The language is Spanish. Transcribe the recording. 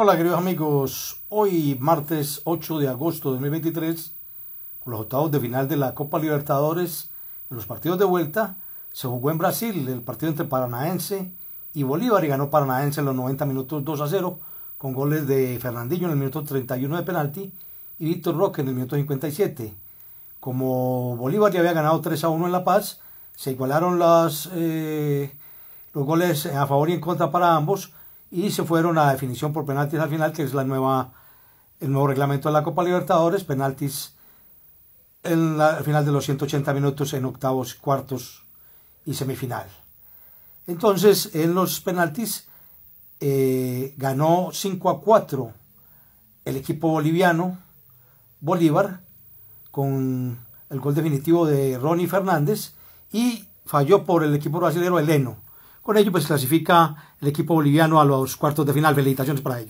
Hola queridos amigos, hoy martes 8 de agosto de 2023, con los octavos de final de la Copa Libertadores, en los partidos de vuelta se jugó en Brasil el partido entre Paranaense y Bolívar y ganó Paranaense en los 90 minutos 2 a 0 con goles de Fernandinho en el minuto 31 de penalti y Víctor Roque en el minuto 57. Como Bolívar ya había ganado 3 a 1 en La Paz, se igualaron eh, los goles a favor y en contra para ambos y se fueron a definición por penaltis al final, que es la nueva, el nuevo reglamento de la Copa Libertadores, penaltis en la, al final de los 180 minutos en octavos, cuartos y semifinal. Entonces, en los penaltis eh, ganó 5 a 4 el equipo boliviano, Bolívar, con el gol definitivo de Ronnie Fernández y falló por el equipo brasileño Eleno. Por ello, pues clasifica el equipo boliviano a los cuartos de final. Felicitaciones para ello.